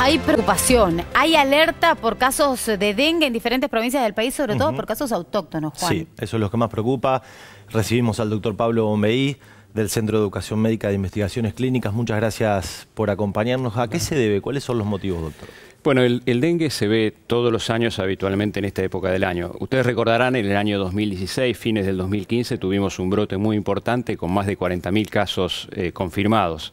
Hay preocupación, hay alerta por casos de dengue en diferentes provincias del país, sobre todo por casos autóctonos, Juan. Sí, eso es lo que más preocupa. Recibimos al doctor Pablo Bombeí del Centro de Educación Médica de Investigaciones Clínicas. Muchas gracias por acompañarnos. ¿A qué se debe? ¿Cuáles son los motivos, doctor? Bueno, el, dengue se ve todos los años habitualmente en esta época del año. Ustedes recordarán en el año 2016, fines del 2015, tuvimos un brote muy importante con más de 40.000 casos eh, confirmados.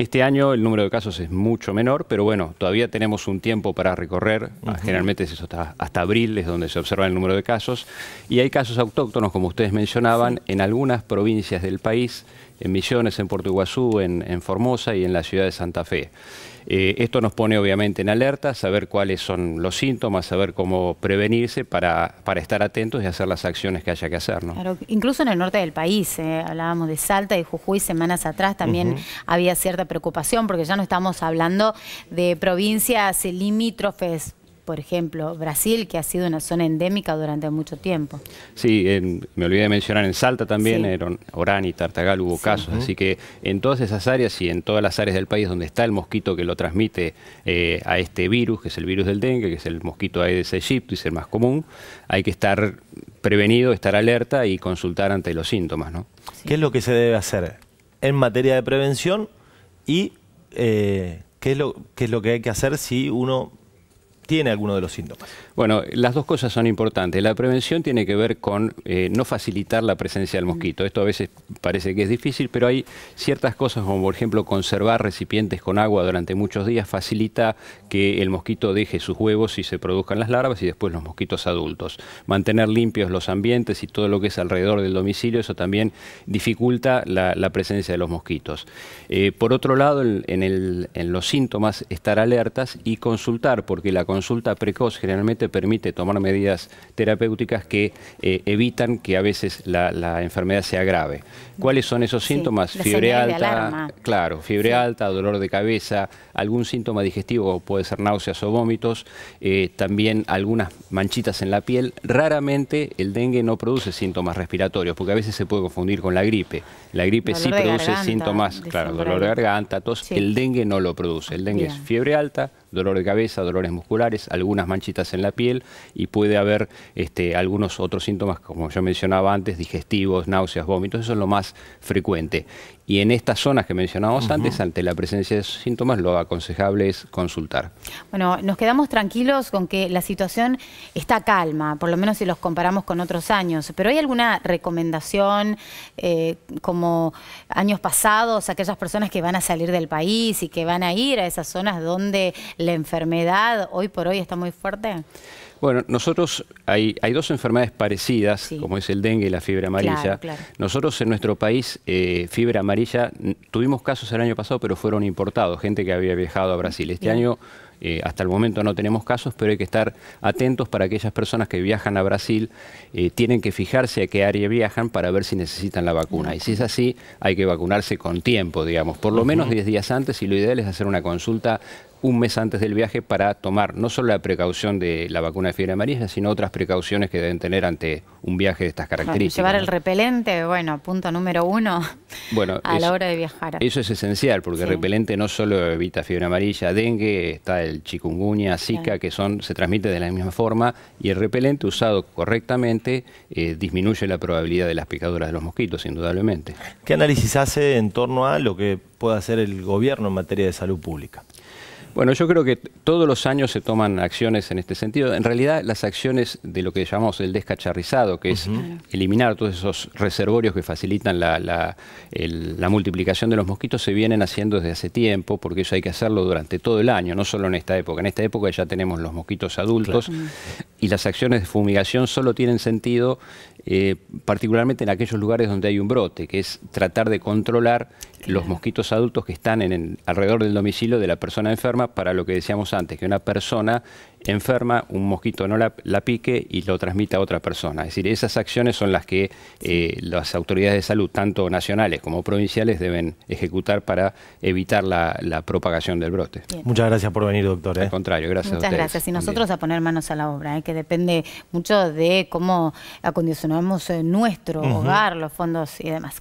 Este año el número de casos es mucho menor, pero bueno, todavía tenemos un tiempo para recorrer. Ah, generalmente eso hasta, hasta, abril, es donde se observa el número de casos. Y hay casos autóctonos, como ustedes mencionaban, en algunas provincias del país, en Misiones, en Puerto Iguazú, en Formosa y en la ciudad de Santa Fe. Eh, esto nos pone obviamente en alerta, saber cuáles son los síntomas, saber cómo prevenirse para, para estar atentos y hacer las acciones que haya que hacer. ¿no? incluso en el norte del país, eh, hablábamos de Salta y Jujuy semanas atrás también había cierta preocupación porque ya no estamos hablando de provincias limítrofes por ejemplo, Brasil, que ha sido una zona endémica durante mucho tiempo. Sí, me olvidé de mencionar en Salta también, en Orán y Tartagal hubo casos, así que en todas esas áreas y en todas las áreas del país donde está el mosquito que lo transmite eh, a este virus, que es el virus del dengue, que es el mosquito Aedes aegypti, es el más común, hay que estar prevenido, estar alerta y consultar ante los síntomas. ¿no? ¿Qué es lo que se debe hacer en materia de prevención y eh, qué, lo, qué es lo que hay que hacer si uno tiene alguno de los síntomas? Bueno, las dos cosas son importantes. La prevención tiene que ver con eh, no facilitar la presencia del mosquito. Esto a veces parece que es difícil, pero hay ciertas cosas como por ejemplo conservar recipientes con agua durante muchos días facilita que el mosquito deje sus huevos y se produzcan las larvas y después los mosquitos adultos. Mantener limpios los ambientes y todo lo que es alrededor del domicilio, eso también dificulta la, presencia de los mosquitos. Eh, por otro lado, en, en los síntomas estar alertas y consultar, porque la consulta consulta precoz generalmente permite tomar medidas terapéuticas que eh, evitan que a veces la, enfermedad sea grave. ¿Cuáles son esos síntomas? fiebre alta, claro, fiebre alta, dolor de cabeza, algún síntoma digestivo, puede ser náuseas o vómitos, eh, también algunas manchitas en la piel. Raramente el dengue no produce síntomas respiratorios, porque a veces se puede confundir con la gripe. La gripe sí produce síntomas, claro, dolor de garganta, tos. El dengue no lo produce. El dengue es fiebre alta, dolor de cabeza, dolores musculares algunas manchitas en la piel y puede haber este, algunos otros síntomas, como yo mencionaba antes, digestivos, náuseas, vómitos, eso es lo más frecuente. Y en estas zonas que mencionábamos antes, ante la presencia de esos síntomas, lo aconsejable es consultar. Bueno, nos quedamos tranquilos con que la situación está calma, por lo menos si los comparamos con otros años. Pero ¿hay alguna recomendación eh, como años pasados, aquellas personas que van a salir del país y que van a ir a esas zonas donde la enfermedad hoy por hoy está muy fuerte? Bueno, nosotros hay, hay dos enfermedades parecidas, como es el dengue y la fiebre amarilla. Nosotros en nuestro país, eh, fiebre amarilla, tuvimos casos el año pasado, pero fueron importados, gente que había viajado a Brasil. Este año eh, hasta el momento no tenemos casos, pero hay que estar atentos para aquellas personas que viajan a Brasil, eh, tienen que fijarse a qué área viajan para ver si necesitan la vacuna. Y si es así, hay que vacunarse con tiempo, digamos, por lo menos 10 días antes y lo ideal es hacer una consulta un mes antes del viaje para tomar no solo la precaución de la vacuna de fiebre amarilla, sino otras precauciones que deben tener ante un viaje de estas características. Llevar el repelente, bueno, punto número uno bueno, a la hora de viajar. Eso es esencial, porque el repelente no solo evita fiebre amarilla, dengue, está el chikungunya, zika, que son se transmite de la misma forma, y el repelente usado correctamente eh, disminuye la probabilidad de las picaduras de los mosquitos, indudablemente. ¿Qué análisis hace en torno a lo que puede hacer el gobierno en materia de salud pública? Bueno, yo creo que todos los años se toman acciones en este sentido. En realidad, las acciones de lo que llamamos el descacharrizado, que es eliminar todos esos reservorios que facilitan la, multiplicación de los mosquitos, se vienen haciendo desde hace tiempo, porque eso hay que hacerlo durante todo el año, no solo en esta época. En esta época ya tenemos los mosquitos adultos y las acciones de fumigación solo tienen sentido eh, particularmente en aquellos lugares donde hay un brote, que es tratar de controlar los mosquitos adultos que están alrededor del domicilio de la persona enferma, para lo que decíamos antes, que una persona enferma, un mosquito no la, pique y lo transmita a otra persona. Es decir, esas acciones son las que eh, las autoridades de salud, tanto nacionales como provinciales, deben ejecutar para evitar la, propagación del brote. Muchas gracias por venir, doctor. ¿eh? Al contrario, gracias. Muchas gracias. Y nosotros a poner manos a la obra, que depende mucho de cómo acondicionar en eh, nuestro hogar, los fondos y demás.